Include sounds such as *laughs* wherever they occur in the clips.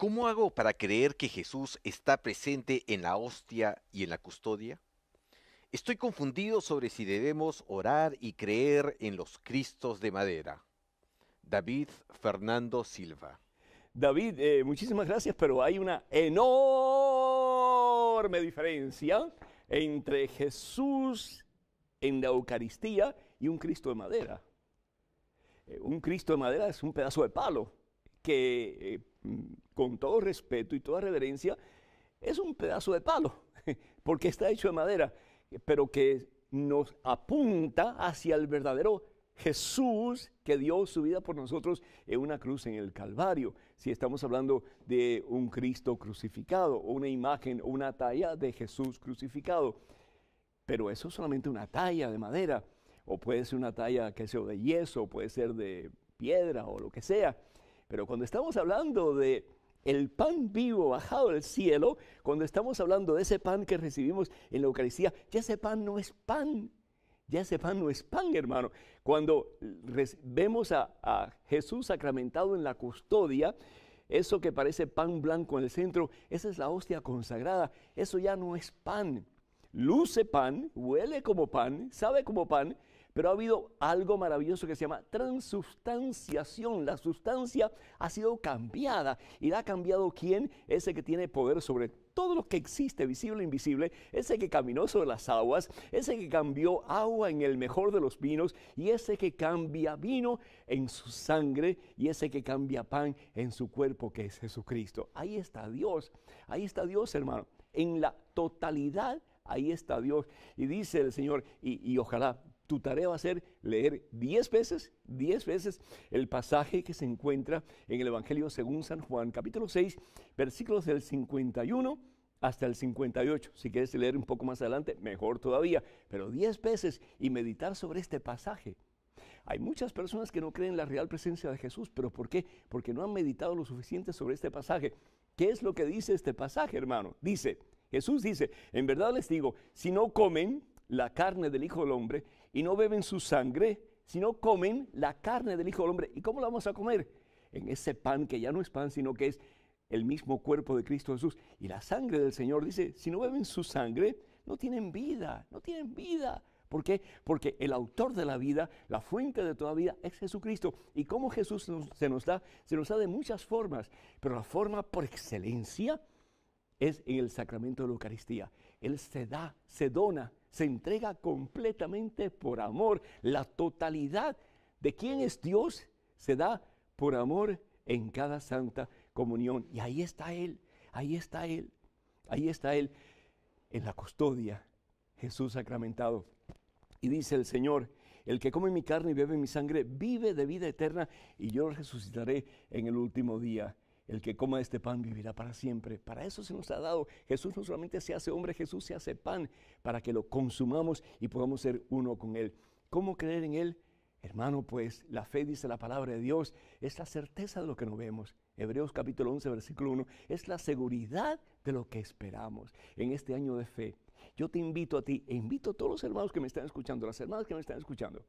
¿Cómo hago para creer que Jesús está presente en la hostia y en la custodia? Estoy confundido sobre si debemos orar y creer en los Cristos de madera. David Fernando Silva. David, eh, muchísimas gracias, pero hay una enorme diferencia entre Jesús en la Eucaristía y un Cristo de madera. Eh, un Cristo de madera es un pedazo de palo que eh, con todo respeto y toda reverencia es un pedazo de palo, *laughs* porque está hecho de madera, pero que nos apunta hacia el verdadero Jesús que dio su vida por nosotros en una cruz en el Calvario. Si estamos hablando de un Cristo crucificado, o una imagen, o una talla de Jesús crucificado. Pero eso es solamente una talla de madera, o puede ser una talla, que sea, de yeso, o puede ser de piedra o lo que sea. Pero cuando estamos hablando de el pan vivo bajado del cielo, cuando estamos hablando de ese pan que recibimos en la Eucaristía, ya ese pan no es pan, ya ese pan no es pan, hermano. Cuando vemos a, a Jesús sacramentado en la custodia, eso que parece pan blanco en el centro, esa es la hostia consagrada, eso ya no es pan. Luce pan, huele como pan, sabe como pan, pero ha habido algo maravilloso que se llama transustanciación. La sustancia ha sido cambiada y la ha cambiado quién? Ese que tiene poder sobre todo lo que existe, visible e invisible, ese que caminó sobre las aguas, ese que cambió agua en el mejor de los vinos y ese que cambia vino en su sangre y ese que cambia pan en su cuerpo que es Jesucristo. Ahí está Dios, ahí está Dios hermano, en la totalidad ahí está Dios. Y dice el Señor, y, ojalá tu tarea va a ser leer 10 veces, 10 veces el pasaje que se encuentra en el Evangelio según San Juan, capítulo 6, versículos del 51 hasta el 58. Si quieres leer un poco más adelante, mejor todavía, pero 10 veces y meditar sobre este pasaje. Hay muchas personas que no creen en la real presencia de Jesús, pero ¿por qué? Porque no han meditado lo suficiente sobre este pasaje. ¿Qué es lo que dice este pasaje, hermano? Dice, Jesús dice, en verdad les digo, si no comen, la carne del Hijo del Hombre y no beben su sangre, sino comen la carne del Hijo del Hombre. ¿Y cómo la vamos a comer? En ese pan que ya no es pan, sino que es el mismo cuerpo de Cristo Jesús. Y la sangre del Señor dice, si no beben su sangre, no tienen vida, no tienen vida. ¿Por qué? Porque el autor de la vida, la fuente de toda vida, es Jesucristo. Y como Jesús se nos da, se nos da de muchas formas, pero la forma por excelencia es en el sacramento de la Eucaristía. Él se da, se dona, se entrega completamente por amor. La totalidad de quién es Dios se da por amor en cada santa comunión. Y ahí está Él, ahí está Él, ahí está Él en la custodia, Jesús sacramentado. Y dice el Señor, el que come mi carne y bebe mi sangre, vive de vida eterna y yo resucitaré en el último día el que coma este pan vivirá para siempre. Para eso se nos ha dado. Jesús no solamente se hace hombre, Jesús se hace pan para que lo consumamos y podamos ser uno con Él. ¿Cómo creer en Él? Hermano, pues la fe, dice la palabra de Dios, es la certeza de lo que no vemos. Hebreos capítulo 11, versículo 1, es la seguridad de lo que esperamos en este año de fe. Yo te invito a ti e invito a todos los hermanos que me están escuchando, las hermanas que me están escuchando,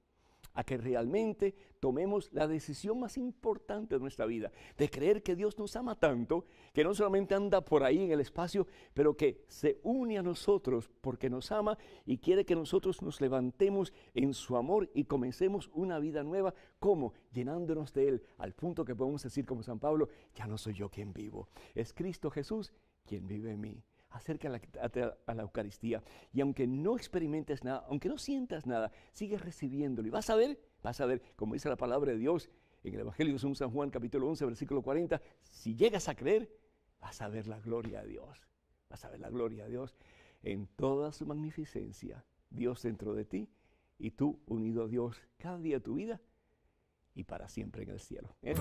a que realmente tomemos la decisión más importante de nuestra vida, de creer que Dios nos ama tanto, que no solamente anda por ahí en el espacio, pero que se une a nosotros porque nos ama y quiere que nosotros nos levantemos en su amor y comencemos una vida nueva, como llenándonos de Él, al punto que podemos decir como San Pablo, ya no soy yo quien vivo, es Cristo Jesús quien vive en mí acerca a la, Eucaristía. Y aunque no experimentes nada, aunque no sientas nada, sigues recibiéndolo. Y vas a ver, vas a ver, como dice la palabra de Dios en el Evangelio de San Juan capítulo 11, versículo 40, si llegas a creer, vas a ver la gloria de Dios. Vas a ver la gloria de Dios en toda su magnificencia. Dios dentro de ti y tú unido a Dios cada día de tu vida y para siempre en el cielo. ¿Eh?